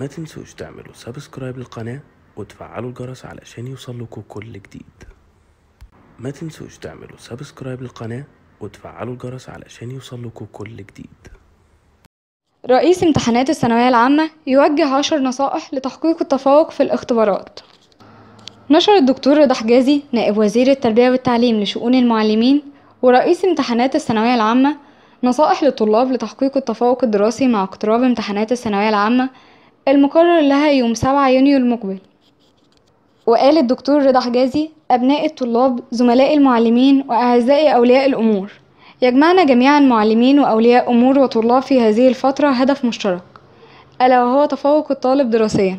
ما تنسوش تعملوا سبسكرايب للقناة وتفعلوا الجرس علشان يوصلكوا كل جديد ما تنسوش تعملوا سبسكرايب للقناة وتفعلوا الجرس علشان يوصلكوا كل جديد رئيس امتحانات الثانوية العامة يوجه عشر نصائح لتحقيق التفوق في الاختبارات نشر الدكتور رضا حجازي نائب وزير التربية والتعليم لشؤون المعلمين ورئيس امتحانات الثانوية العامة نصائح للطلاب لتحقيق التفوق الدراسي مع اقتراب امتحانات الثانوية العامة المقرر لها يوم 7 يونيو المقبل وقال الدكتور رضا حجازي أبناء الطلاب زملاء المعلمين وأعزائي أولياء الأمور يجمعنا جميعا معلمين وأولياء أمور وطلاب في هذه الفترة هدف مشترك ألا وهو تفوق الطالب دراسيا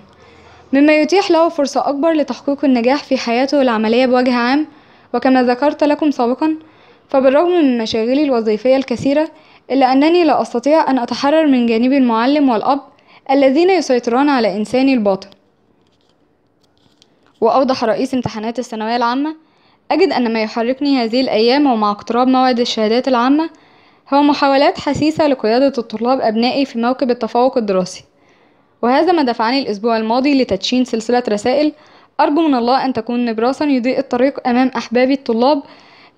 مما يتيح له فرصة أكبر لتحقيق النجاح في حياته العملية بوجه عام وكما ذكرت لكم سابقا فبالرغم من مشاغلي الوظيفية الكثيرة إلا أنني لا أستطيع أن أتحرر من جانب المعلم والأب الذين يسيطرون على إنساني الباطن وأوضح رئيس امتحانات الثانوية العامة أجد أن ما يحركني هذه الأيام ومع اقتراب موعد الشهادات العامة هو محاولات حثيثة لقيادة الطلاب أبنائي في موكب التفوق الدراسي وهذا ما دفعني الأسبوع الماضي لتدشين سلسلة رسائل أرجو من الله أن تكون نبراسا يضيء الطريق أمام أحبابي الطلاب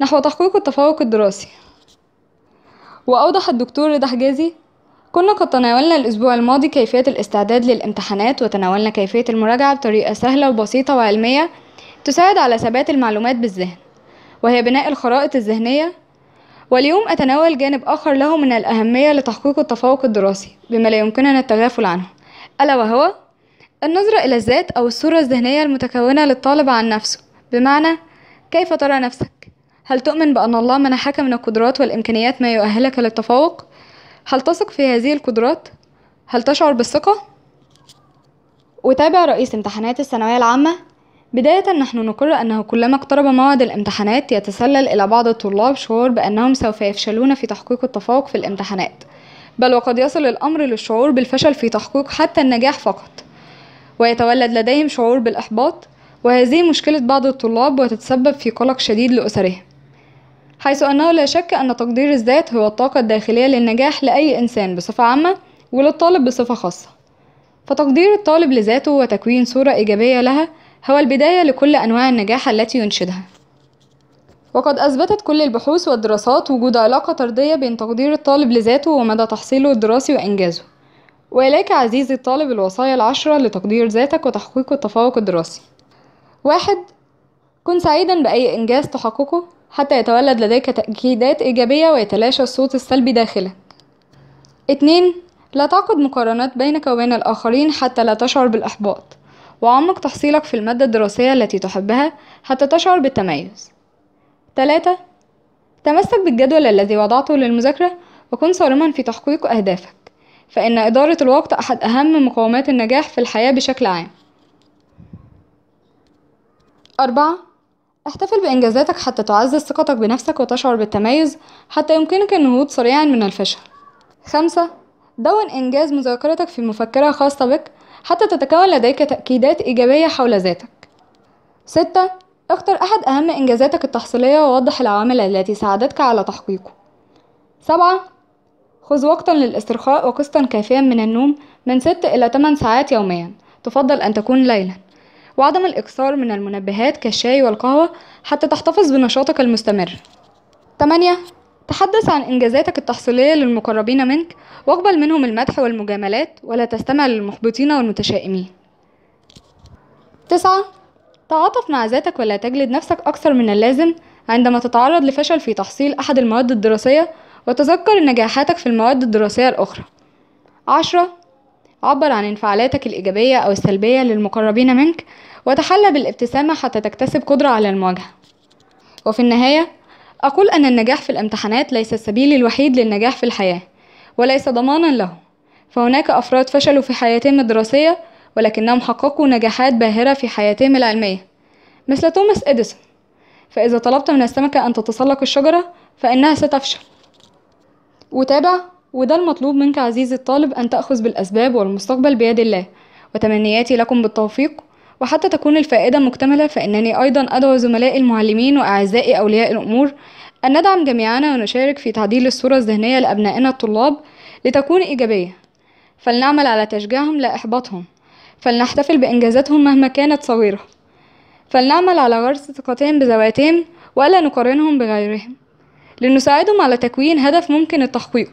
نحو تحقيق التفوق الدراسي وأوضح الدكتور رضا حجازي كنا قد تناولنا الأسبوع الماضي كيفية الاستعداد للامتحانات وتناولنا كيفية المراجعة بطريقة سهلة وبسيطة وعلمية تساعد على ثبات المعلومات بالذهن وهي بناء الخرائط الذهنية واليوم أتناول جانب آخر له من الأهمية لتحقيق التفوق الدراسي بما لا يمكننا التغافل عنه ألا وهو النظرة إلى الذات أو الصورة الذهنية المتكونة للطالب عن نفسه بمعنى كيف ترى نفسك؟ هل تؤمن بأن الله منحك من القدرات والإمكانيات ما يؤهلك للتفوق؟ هل تثق في هذه القدرات؟ هل تشعر بالثقة؟ وتابع رئيس امتحانات الثانوية العامة بداية نحن نقر أنه كلما اقترب موعد الامتحانات يتسلل إلى بعض الطلاب شعور بأنهم سوف يفشلون في تحقيق التفوق في الامتحانات بل وقد يصل الأمر للشعور بالفشل في تحقيق حتى النجاح فقط ويتولد لديهم شعور بالإحباط وهذه مشكلة بعض الطلاب وتتسبب في قلق شديد لأسرهم حيث أنه لا شك أن تقدير الذات هو الطاقة الداخلية للنجاح لأي إنسان بصفة عامة وللطالب بصفة خاصة فتقدير الطالب لذاته وتكوين صورة إيجابية لها هو البداية لكل أنواع النجاح التي ينشدها وقد أثبتت كل البحوث والدراسات وجود علاقة طردية بين تقدير الطالب لذاته ومدى تحصيله الدراسي وإنجازه وإليك عزيزي الطالب الوصايا العشرة لتقدير ذاتك وتحقيق التفوق الدراسي واحد كن سعيدا بأي إنجاز تحققه حتى يتولد لديك تأكيدات إيجابية ويتلاشى الصوت السلبي داخلك اتنين لا تعقد مقارنات بينك وبين الآخرين حتى لا تشعر بالإحباط وعمق تحصيلك في المادة الدراسية التي تحبها حتى تشعر بالتميز تلاتة تمسك بالجدول الذي وضعته للمذاكرة وكن صارما في تحقيق أهدافك فإن إدارة الوقت أحد أهم مقومات النجاح في الحياة بشكل عام أربعة احتفل بإنجازاتك حتى تعزز ثقتك بنفسك وتشعر بالتميز حتى يمكنك النهوض سريعا من الفشل خمسة دون إنجاز مذاكرتك في مفكرة خاصة بك حتى تتكون لديك تأكيدات إيجابية حول ذاتك ستة اختر أحد أهم إنجازاتك التحصيلية ووضح العوامل التي ساعدتك على تحقيقه سبعة خذ وقتا للاسترخاء وقسطا كافيا من النوم من ست إلى 8 ساعات يوميا تفضل أن تكون ليلا وعدم الإكثار من المنبهات كالشاي والقهوة حتى تحتفظ بنشاطك المستمر 8 تحدث عن إنجازاتك التحصيلية للمقربين منك واقبل منهم المدح والمجاملات ولا تستمع للمحبطين والمتشائمين 9 تعاطف مع ذاتك ولا تجلد نفسك أكثر من اللازم عندما تتعرض لفشل في تحصيل أحد المواد الدراسية وتذكر نجاحاتك في المواد الدراسية الأخرى 10 عبر عن انفعالاتك الإيجابية أو السلبية للمقربين منك وتحلى بالابتسامة حتى تكتسب قدرة على المواجهة وفي النهاية أقول أن النجاح في الامتحانات ليس السبيل الوحيد للنجاح في الحياة وليس ضمانا له فهناك أفراد فشلوا في حياتهم الدراسية ولكنهم حققوا نجاحات باهرة في حياتهم العلمية مثل توماس إديسون فإذا طلبت من السمكة أن تتسلق الشجرة فإنها ستفشل وتابع وده المطلوب منك عزيزي الطالب أن تأخذ بالأسباب والمستقبل بيد الله وتمنياتي لكم بالتوفيق وحتى تكون الفائدة مكتملة فإنني أيضا أدعو زملائي المعلمين وأعزائي أولياء الأمور أن ندعم جميعنا ونشارك في تعديل الصورة الذهنية لأبنائنا الطلاب لتكون إيجابية فلنعمل على تشجيعهم لا إحباطهم فلنحتفل بإنجازاتهم مهما كانت صغيرة فلنعمل على غرس ثقتهم بذواتهم وألا نقارنهم بغيرهم لنساعدهم على تكوين هدف ممكن التحقيق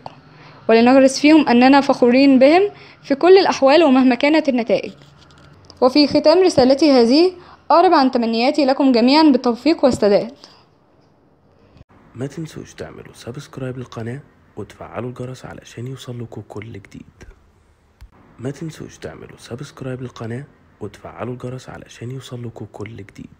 ولنغرس فيهم أننا فخورين بهم في كل الأحوال ومهما كانت النتائج وفي ختام رسالتي هذه أعرب عن تمنياتي لكم جميعا بالتوفيق والسداد ما تنسوش تعملوا سبسكرايب للقناة وتفعلوا الجرس علشان يوصلكوا كل جديد ما تنسوش تعملوا سبسكرايب للقناة وتفعلوا الجرس علشان يوصلكوا كل جديد